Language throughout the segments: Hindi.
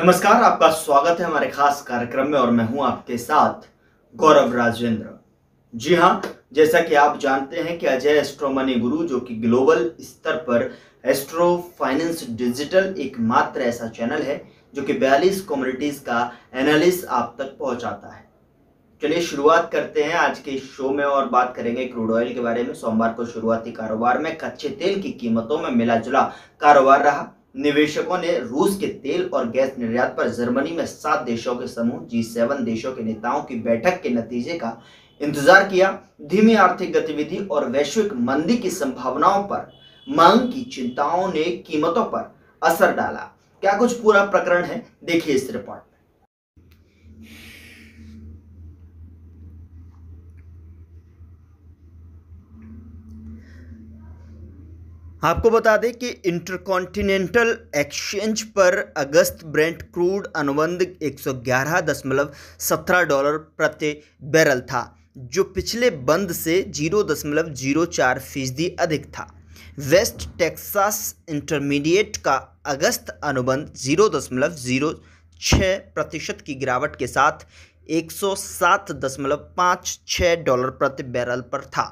नमस्कार आपका स्वागत है हमारे खास कार्यक्रम में और मैं हूं आपके साथ गौरव राजेंद्र जी हां जैसा कि आप जानते हैं कि अजय एस्ट्रोमनी गुरु जो कि ग्लोबल स्तर पर एस्ट्रो फाइनेंस डिजिटल एकमात्र ऐसा चैनल है जो कि बयालीस कम्युनिटीज का एनालिस आप तक पहुंचाता है चलिए शुरुआत करते हैं आज के शो में और बात करेंगे क्रूड ऑयल के बारे में सोमवार को शुरुआती कारोबार में कच्चे तेल की कीमतों में मिला जुला कारोबार रहा निवेशकों ने रूस के तेल और गैस निर्यात पर जर्मनी में सात देशों के समूह जी सेवन देशों के नेताओं की बैठक के नतीजे का इंतजार किया धीमी आर्थिक गतिविधि और वैश्विक मंदी की संभावनाओं पर मांग की चिंताओं ने कीमतों पर असर डाला क्या कुछ पूरा प्रकरण है देखिए इस रिपोर्ट में आपको बता दें कि इंटरकॉन्टिनेंटल एक्सचेंज पर अगस्त ब्रेंट क्रूड अनुबंध 111.17 डॉलर प्रति बैरल था जो पिछले बंद से 0.04 फीसदी अधिक था वेस्ट टेक्सास इंटरमीडिएट का अगस्त अनुबंध 0.06 प्रतिशत की गिरावट के साथ 107.56 डॉलर प्रति बैरल पर था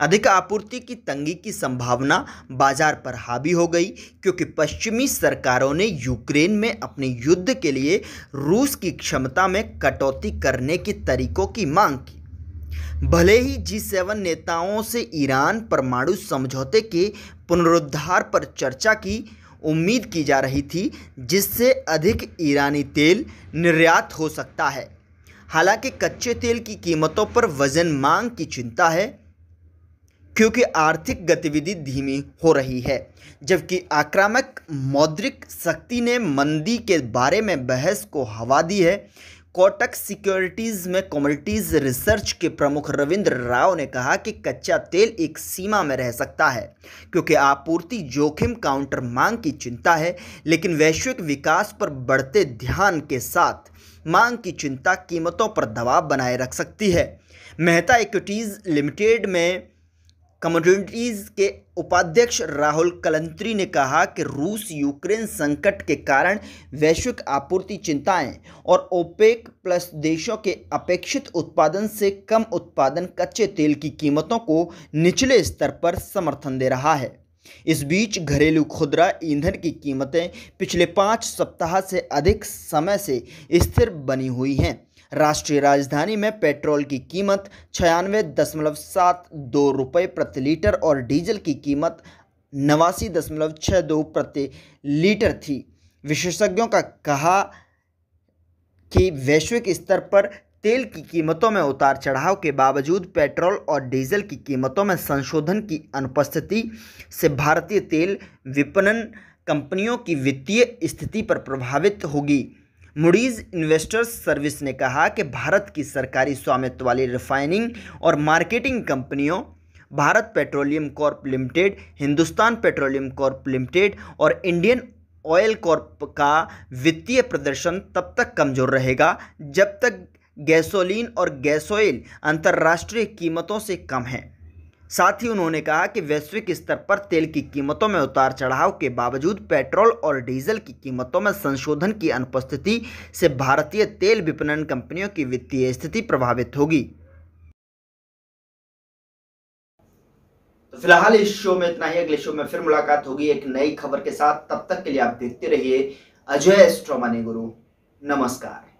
अधिक आपूर्ति की तंगी की संभावना बाजार पर हावी हो गई क्योंकि पश्चिमी सरकारों ने यूक्रेन में अपने युद्ध के लिए रूस की क्षमता में कटौती करने के तरीकों की मांग की भले ही जी सेवन नेताओं से ईरान परमाणु समझौते के पुनरुद्धार पर चर्चा की उम्मीद की जा रही थी जिससे अधिक ईरानी तेल निर्यात हो सकता है हालांकि कच्चे तेल की कीमतों पर वजन मांग की चिंता है क्योंकि आर्थिक गतिविधि धीमी हो रही है जबकि आक्रामक मौद्रिक शक्ति ने मंदी के बारे में बहस को हवा दी है कोटक सिक्योरिटीज़ में कॉमोडिटीज रिसर्च के प्रमुख रविंद्र राव ने कहा कि कच्चा तेल एक सीमा में रह सकता है क्योंकि आपूर्ति जोखिम काउंटर मांग की चिंता है लेकिन वैश्विक विकास पर बढ़ते ध्यान के साथ मांग की चिंता कीमतों पर दबाव बनाए रख सकती है मेहता इक्विटीज़ लिमिटेड में कम्युनिटीज़ के उपाध्यक्ष राहुल कलंत्री ने कहा कि रूस यूक्रेन संकट के कारण वैश्विक आपूर्ति चिंताएं और ओपेक प्लस देशों के अपेक्षित उत्पादन से कम उत्पादन कच्चे तेल की कीमतों को निचले स्तर पर समर्थन दे रहा है इस बीच घरेलू खुदरा ईंधन की कीमतें पिछले पाँच सप्ताह से अधिक समय से स्थिर बनी हुई हैं राष्ट्रीय राजधानी में पेट्रोल की कीमत छियानवे दशमलव सात दो रुपये प्रति लीटर और डीजल की कीमत नवासी दशमलव छः दो प्रति लीटर थी विशेषज्ञों का कहा कि वैश्विक स्तर पर तेल की कीमतों में उतार चढ़ाव के बावजूद पेट्रोल और डीजल की कीमतों में संशोधन की अनुपस्थिति से भारतीय तेल विपणन कंपनियों की वित्तीय स्थिति पर प्रभावित होगी मुडीज़ इन्वेस्टर्स सर्विस ने कहा कि भारत की सरकारी स्वामित्व वाली रिफाइनिंग और मार्केटिंग कंपनियों Bharat Petroleum Corp Limited Hindustan Petroleum Corp Limited और इंडियन ऑयल कॉर्प का वित्तीय प्रदर्शन तब तक कमज़ोर रहेगा जब तक गैसोलीन और गैसोइल अंतर्राष्ट्रीय कीमतों से कम हैं साथ ही उन्होंने कहा कि वैश्विक स्तर पर तेल की कीमतों में उतार चढ़ाव के बावजूद पेट्रोल और डीजल की कीमतों में संशोधन की अनुपस्थिति से भारतीय तेल विपणन कंपनियों की वित्तीय स्थिति प्रभावित होगी तो फिलहाल इस शो में इतना ही अगले शो में फिर मुलाकात होगी एक नई खबर के साथ तब तक के लिए आप देखते रहिए अजय स्ट्रोमानी गुरु नमस्कार